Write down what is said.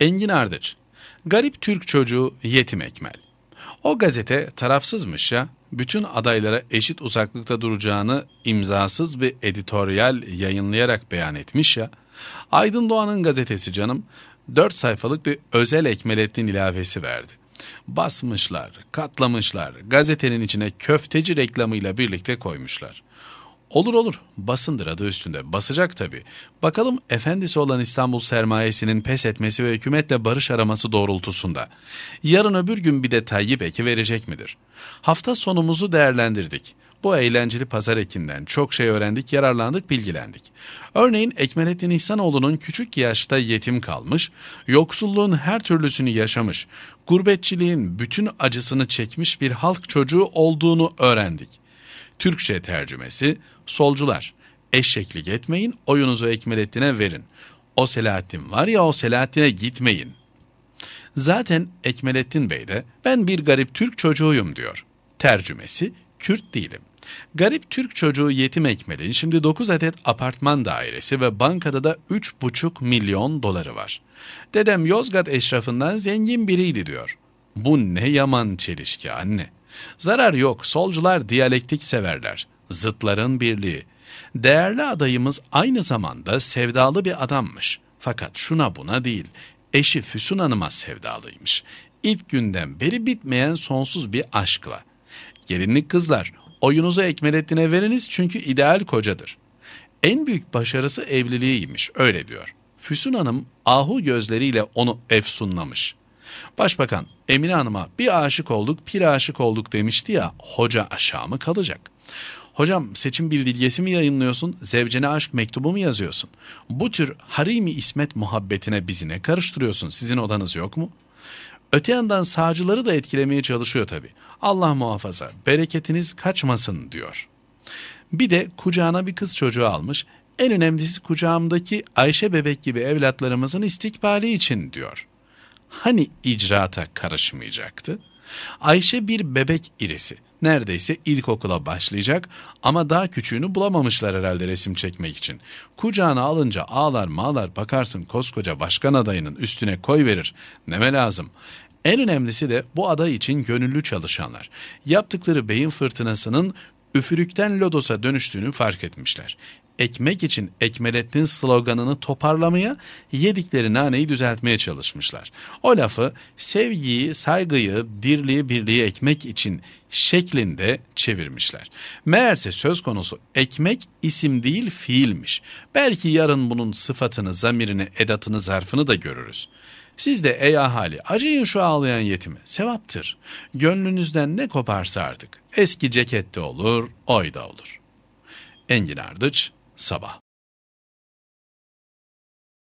Engin Ardıç. Garip Türk çocuğu yetim ekmel. O gazete tarafsızmış ya. Bütün adaylara eşit uzaklıkta duracağını imzasız bir editoryal yayınlayarak beyan etmiş ya. Aydın Doğan'ın gazetesi canım 4 sayfalık bir özel Ekmelettin ilavesi verdi. Basmışlar, katlamışlar, gazetenin içine köfteci reklamıyla birlikte koymuşlar. Olur olur basındır adı üstünde basacak tabii. Bakalım efendisi olan İstanbul sermayesinin pes etmesi ve hükümetle barış araması doğrultusunda. Yarın öbür gün bir de Tayyip eki verecek midir? Hafta sonumuzu değerlendirdik. Bu eğlenceli pazar ekinden çok şey öğrendik, yararlandık, bilgilendik. Örneğin Ekmelettin İhsanoğlu'nun küçük yaşta yetim kalmış, yoksulluğun her türlüsünü yaşamış, gurbetçiliğin bütün acısını çekmiş bir halk çocuğu olduğunu öğrendik. Türkçe tercümesi solcular eşeklik etmeyin oyunuzu Ekmelettin'e verin. O Selahattin var ya o Selahattin'e gitmeyin. Zaten Ekmelettin Bey de ben bir garip Türk çocuğuyum diyor. Tercümesi Kürt değilim. Garip Türk çocuğu Yetim Ekmel'in şimdi 9 adet apartman dairesi ve bankada da 3,5 milyon doları var. Dedem Yozgat eşrafından zengin biriydi diyor. Bu ne yaman çelişki anne. Zarar yok, solcular diyalektik severler. Zıtların birliği. Değerli adayımız aynı zamanda sevdalı bir adammış. Fakat şuna buna değil, eşi Füsun Hanım'a sevdalıymış. İlk günden beri bitmeyen sonsuz bir aşkla. Gelinlik kızlar, oyunuzu Ekmelettin'e veriniz çünkü ideal kocadır. En büyük başarısı evliliğiymiş, öyle diyor. Füsun Hanım ahu gözleriyle onu efsunlamış.'' Başbakan Emine Hanım'a bir aşık olduk pir aşık olduk demişti ya hoca aşağı mı kalacak? Hocam seçim bildirgesi mi yayınlıyorsun? Zevcene aşk mektubu mu yazıyorsun? Bu tür harimi ismet muhabbetine bizi ne karıştırıyorsun? Sizin odanız yok mu? Öte yandan sağcıları da etkilemeye çalışıyor tabi. Allah muhafaza bereketiniz kaçmasın diyor. Bir de kucağına bir kız çocuğu almış. En önemlisi kucağımdaki Ayşe bebek gibi evlatlarımızın istikbali için diyor.'' hani icraata karışmayacaktı? Ayşe bir bebek irisi. Neredeyse ilkokula başlayacak ama daha küçüğünü bulamamışlar herhalde resim çekmek için. Kucağına alınca ağlar mağlar bakarsın koskoca başkan adayının üstüne koy verir. Neme lazım? En önemlisi de bu aday için gönüllü çalışanlar. Yaptıkları beyin fırtınasının üfürükten lodosa dönüştüğünü fark etmişler. Ekmek için Ekmelettin sloganını toparlamaya, yedikleri naneyi düzeltmeye çalışmışlar. O lafı sevgiyi, saygıyı, dirliği, birliği ekmek için şeklinde çevirmişler. Meğerse söz konusu ekmek isim değil fiilmiş. Belki yarın bunun sıfatını, zamirini, edatını, zarfını da görürüz. Siz de ey ahali acıyın şu ağlayan yetime sevaptır. Gönlünüzden ne koparsa artık eski cekette olur oy da olur. Engin Ardıç Sabah